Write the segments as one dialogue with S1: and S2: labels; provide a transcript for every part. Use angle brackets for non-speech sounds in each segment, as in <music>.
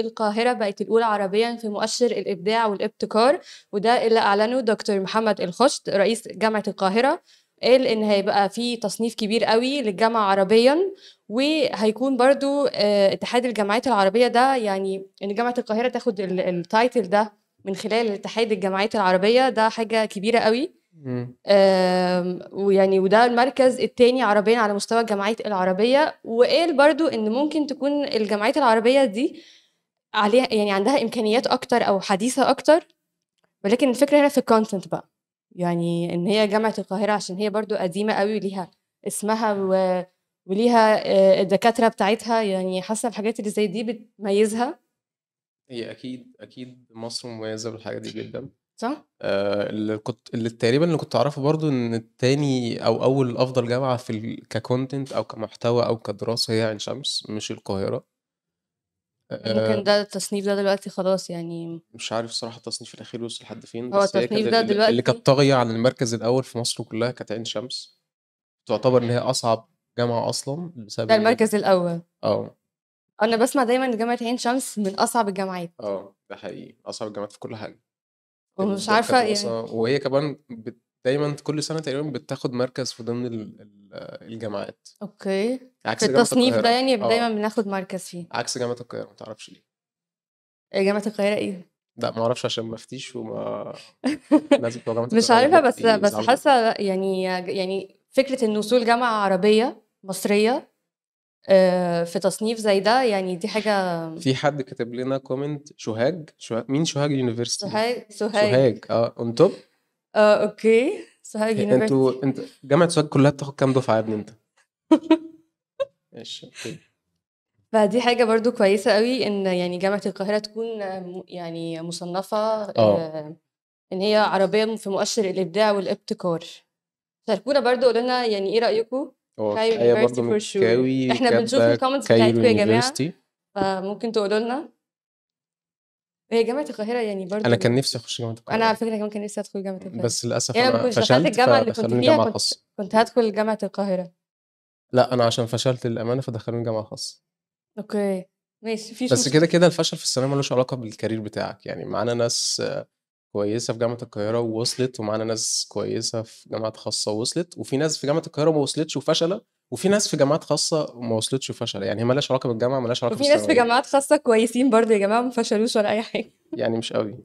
S1: القاهرة بقت الأولى عربيا في مؤشر الإبداع والابتكار وده اللي أعلنه دكتور محمد الخشت رئيس جامعة القاهرة قال ان هيبقى في تصنيف كبير قوي للجامعه عربيا وهيكون برضو آه، اتحاد الجامعات العربيه ده يعني ان جامعه القاهره تاخد التايتل ده من خلال اتحاد الجامعات العربيه ده حاجه كبيره قوي ويعني وده المركز الثاني عربيا على مستوى الجامعات العربيه وقال برضو ان ممكن تكون الجامعات العربيه دي عليها يعني عندها امكانيات اكتر او حديثه اكتر ولكن الفكره هنا في الكونتنت بقى يعني ان هي جامعه القاهره عشان هي برضو قديمه قوي ليها اسمها و... وليها آه، الدكاتره بتاعتها يعني حاسه الحاجات اللي زي دي بتميزها
S2: هي اكيد اكيد مصر مميزه بالحاجه دي جدا صح آه اللي كنت اللي تقريبا اللي كنت اعرفه برضو ان التاني او اول افضل جامعه في ال... ككونتنت او كمحتوى او كدراسه هي عين شمس مش القاهره ممكن آه،
S1: ده التصنيف ده دلوقتي خلاص يعني
S2: مش عارف الصراحه التصنيف الاخير وصل لحد فين هو بس التصنيف ده اللي- اللي كانت طاغيه عن المركز الاول في مصر كلها كانت عين شمس تعتبر ان هي اصعب جامعه اصلا بسبب ده المركز المركز الأول اه
S1: أنا بسمع دايما إن جامعة عين شمس من أصعب الجامعات
S2: اه ده حقيقي اصعب الجامعات في كل حاجه ومش عارفة يعني وهي كمان بت... دايما كل سنه تقريبا بتاخد مركز في ضمن الجامعات
S1: اوكي عكس في التصنيف ده يعني آه. دايما بناخد مركز فيه
S2: عكس جامعه القاهره ما تعرفش ليه
S1: إيه جامعة القاهرة ايه؟
S2: لا ما اعرفش عشان ما افتيش وما لازم <laughs> جامعه مش عارفة بس بس
S1: حاسة يعني يعني فكرة ان وصول جامعة عربية مصرية آه، في تصنيف زي ده يعني دي حاجة في
S2: حد كاتب لنا كومنت شوهاج شوهاج مين شوهاج يونيفرسيتي سهاج سهاج سوهاج اه اون توب
S1: اه اوكي سوهاج إيه، انتوا
S2: انت جامعه سوهاج كلها بتاخد كام دفعه يا ابني انت؟ <laughs> ماشي اوكي
S1: فدي حاجه برضو كويسه قوي ان يعني جامعه القاهره تكون يعني مصنفه آه،, آه. ان هي عربيه في مؤشر الابداع والابتكار شاركونا برضو قولوا لنا يعني ايه رايكم
S2: كايرو يونيفرسيتي فور شور احنا بنشوف الكومنتس بتاعتكم يا جماعه
S1: فممكن تقولوا لنا هي جامعه القاهره يعني برضه انا كان نفسي اخش جامعه القاهره انا على فكره كمان كان نفسي ادخل جامعه القاهره بس للاسف يعني انا فشلت دخلت الجامعه اللي كنت فيها كنت, كنت هدخل جامعه القاهره
S2: لا انا عشان فشلت للامانه فدخلوني جامعه خاصه
S1: اوكي ماشي فيش بس كده كده
S2: الفشل في الثانويه ملوش علاقه بالكارير بتاعك يعني معانا ناس كويسه في جامعه القاهره ووصلت ومعانا ناس كويسه في جامعه خاصه ووصلت وفي ناس في جامعه القاهره ما وصلتش وفشلت وفي ناس في جامعات خاصه ما وصلتش وفشل يعني هي مالهاش علاقه بالجامعه مالهاش علاقه وفي ناس في
S1: جامعات خاصه كويسين برضه يا جماعه ما فشلوش ولا اي حاجه
S2: يعني مش قوي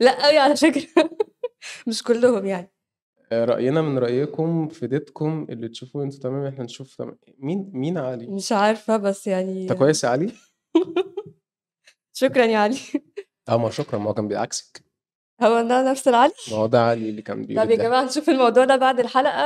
S1: لا قوي على فكره <laughs> مش كلهم يعني
S2: آه، راينا من رايكم ديتكم اللي تشوفوه انتوا تمام احنا نشوف تمام مين مين علي
S1: مش عارفه بس يعني انت
S2: كويس يا علي <laughs>
S1: شكرا يا علي
S2: <laughs> اه ما شكرا ما هو كان بيعكسك
S1: هو ده نفس العلي
S2: ما هو ده علي اللي كان بيقول طب يا جماعه
S1: نشوف الموضوع ده بعد الحلقه